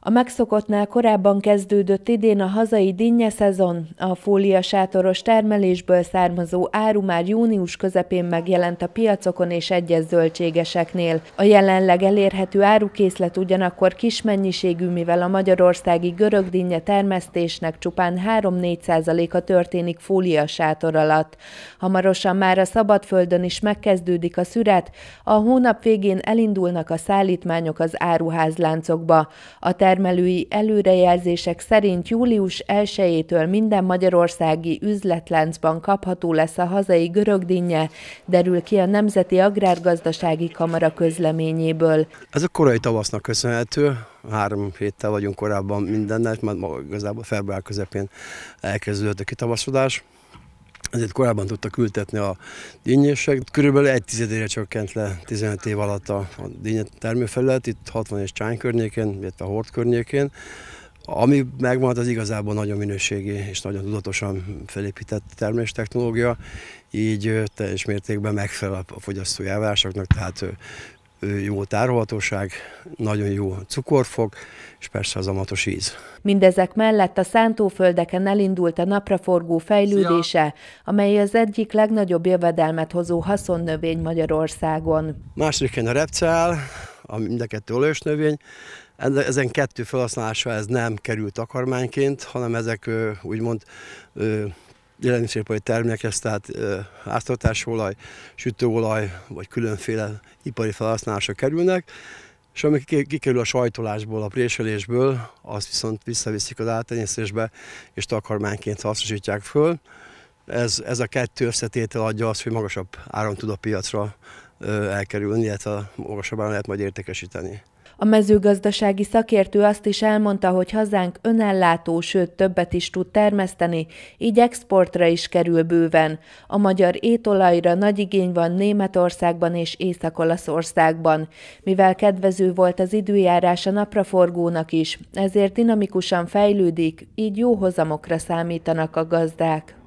A megszokottnál korábban kezdődött idén a hazai dinnye szezon, a fólia sátoros termelésből származó áru már június közepén megjelent a piacokon és egyes zöldségeseknél. A jelenleg elérhető árukészlet ugyanakkor kis mennyiségű, mivel a magyarországi görög dinnye termesztésnek csupán 3-4 a történik fólia sátor alatt. Hamarosan már a szabadföldön is megkezdődik a szüret, a hónap végén elindulnak a szállítmányok az áruházláncokba. A termelői előrejelzések szerint július 1-től minden magyarországi üzletláncban kapható lesz a hazai görögdínje, derül ki a Nemzeti Agrárgazdasági Kamara közleményéből. Ez a korai tavasznak köszönhető, három héttel vagyunk korábban mindennel, mert ma igazából február közepén elkezdődött a kitavaszodás ezért korábban tudtak ültetni a dinnyések. Körülbelül egy tizedére csökkent le 15 év alatt a, a dinnye termőfelület, itt 60 és Csány környékén, illetve a Hort környékén. Ami megmaradt, az igazából nagyon minőségi és nagyon tudatosan felépített termés technológia, így teljes mértékben megfelel a fogyasztói elvárásoknak, tehát jó tárolhatóság, nagyon jó cukorfog és persze az amatos íz. Mindezek mellett a szántóföldeken elindult a napraforgó fejlődése, amely az egyik legnagyobb jövedelmet hozó haszonnövény Magyarországon. Másodiken a repcál, a mind a kettő növény. ezen kettő felhasználása ez nem került akarmányként, hanem ezek úgymond élelmiszeripari termékhez, tehát olaj, sütőolaj, vagy különféle ipari felhasználásra kerülnek, és ami kikerül a sajtolásból, a préselésből, az viszont visszaviszik az áltenyésztésbe, és takarmányként hasznosítják föl. Ez, ez a kettő összetétel adja azt, hogy magasabb áron tud a piacra elkerülni, illetve magasabb áron lehet majd értékesíteni. A mezőgazdasági szakértő azt is elmondta, hogy hazánk önellátó, sőt többet is tud termeszteni, így exportra is kerül bőven. A magyar étolajra nagy igény van Németországban és Észak-Olaszországban. Mivel kedvező volt az időjárás a napraforgónak is, ezért dinamikusan fejlődik, így jó hozamokra számítanak a gazdák.